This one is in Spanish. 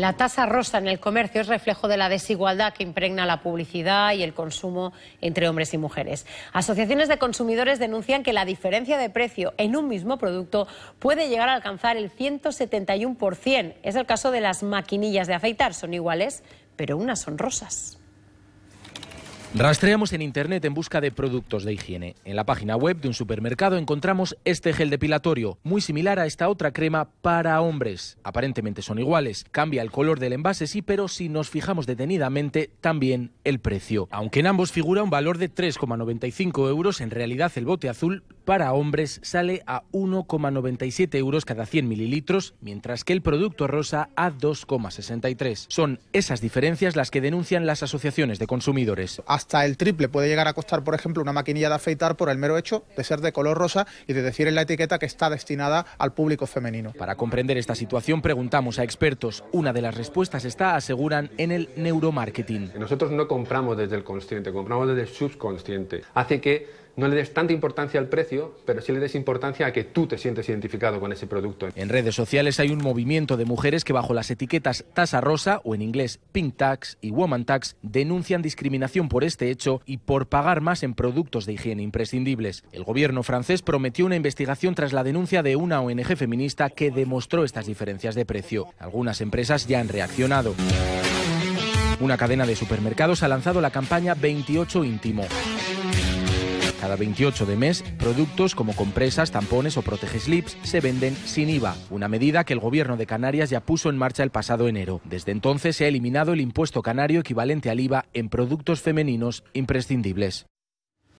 La tasa rosa en el comercio es reflejo de la desigualdad que impregna la publicidad y el consumo entre hombres y mujeres. Asociaciones de consumidores denuncian que la diferencia de precio en un mismo producto puede llegar a alcanzar el 171%. Es el caso de las maquinillas de afeitar, son iguales, pero unas son rosas. Rastreamos en Internet en busca de productos de higiene. En la página web de un supermercado encontramos este gel depilatorio, muy similar a esta otra crema para hombres. Aparentemente son iguales, cambia el color del envase sí, pero si nos fijamos detenidamente, también el precio. Aunque en ambos figura un valor de 3,95 euros, en realidad el bote azul para hombres sale a 1,97 euros cada 100 mililitros, mientras que el producto rosa a 2,63. Son esas diferencias las que denuncian las asociaciones de consumidores. Hasta el triple puede llegar a costar, por ejemplo, una maquinilla de afeitar por el mero hecho de ser de color rosa y de decir en la etiqueta que está destinada al público femenino. Para comprender esta situación preguntamos a expertos. Una de las respuestas está, aseguran, en el neuromarketing. Nosotros no compramos desde el consciente, compramos desde el subconsciente. Hace que no le des tanta importancia al precio pero sí le des importancia a que tú te sientes identificado con ese producto. En redes sociales hay un movimiento de mujeres que bajo las etiquetas tasa rosa o en inglés pink tax y woman tax denuncian discriminación por este hecho y por pagar más en productos de higiene imprescindibles. El gobierno francés prometió una investigación tras la denuncia de una ONG feminista que demostró estas diferencias de precio. Algunas empresas ya han reaccionado. Una cadena de supermercados ha lanzado la campaña 28 íntimo. Cada 28 de mes, productos como compresas, tampones o protegeslips se venden sin IVA, una medida que el gobierno de Canarias ya puso en marcha el pasado enero. Desde entonces se ha eliminado el impuesto canario equivalente al IVA en productos femeninos imprescindibles.